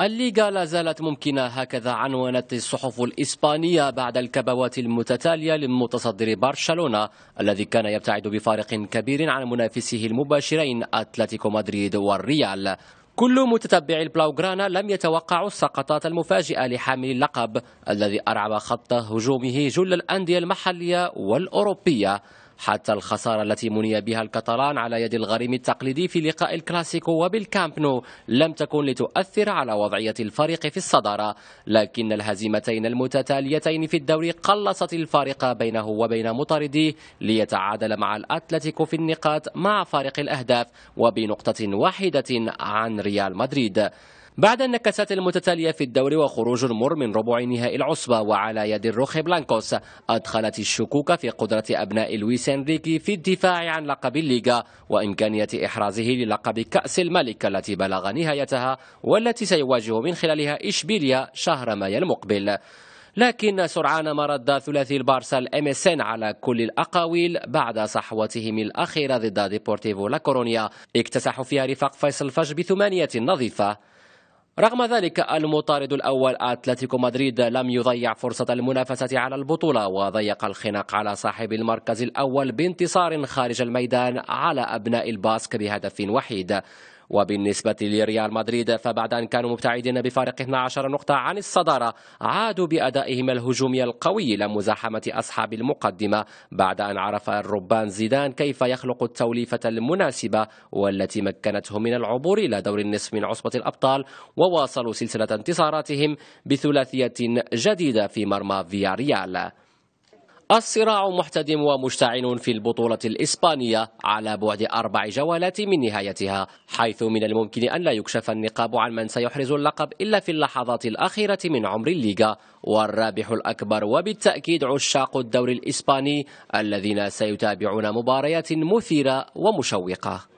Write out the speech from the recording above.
الليغا لا زالت ممكنة هكذا عنونت الصحف الإسبانية بعد الكبوات المتتالية لمتصدر برشلونة الذي كان يبتعد بفارق كبير عن منافسه المباشرين أتلتيكو مدريد والريال كل متتبع البلاوغرانا لم يتوقع السقطات المفاجئة لحامل اللقب الذي أرعب خط هجومه جل الأندية المحلية والأوروبية حتى الخسارة التي مني بها الكاتالان على يد الغريم التقليدي في لقاء الكلاسيكو وبالكامب نو لم تكن لتؤثر على وضعية الفريق في الصدارة لكن الهزيمتين المتتاليتين في الدوري قلصت الفارق بينه وبين مطارديه ليتعادل مع الأتلتيكو في النقاط مع فارق الأهداف وبنقطة واحدة عن ريال مدريد بعد النكسات المتتالية في الدوري وخروج المر من ربع نهائي العصبة وعلى يد الروخي بلانكوس أدخلت الشكوك في قدرة أبناء لويس إنريكي في الدفاع عن لقب الليغا وإمكانية إحرازه للقب كأس الملك التي بلغ نهايتها والتي سيواجه من خلالها إشبيليا شهر مايو المقبل لكن سرعان ما رد ثلاثي البارسا الام اس ان على كل الاقاويل بعد صحوتهم الاخيره ضد ديبورتيفو لا كورونيا اكتسحوا فيها رفاق فيصل فج بثمانيه نظيفه رغم ذلك المطارد الأول أتلتيكو مدريد لم يضيع فرصة المنافسة على البطولة وضيق الخناق على صاحب المركز الأول بانتصار خارج الميدان على أبناء الباسك بهدف وحيد وبالنسبة لريال مدريد فبعد أن كانوا مبتعدين بفارق 12 نقطة عن الصدارة عادوا بأدائهم الهجومي القوي لمزاحمة أصحاب المقدمة بعد أن عرف الربان زيدان كيف يخلق التوليفة المناسبة والتي مكنته من العبور إلى دور النصف من عصبة الأبطال وواصلوا سلسلة انتصاراتهم بثلاثية جديدة في مرمى فياريال الصراع محتدم ومشتعل في البطولة الإسبانية على بعد أربع جولات من نهايتها حيث من الممكن أن لا يكشف النقاب عن من سيحرز اللقب إلا في اللحظات الأخيرة من عمر الليغا والرابح الأكبر وبالتأكيد عشاق الدوري الإسباني الذين سيتابعون مباريات مثيرة ومشوقة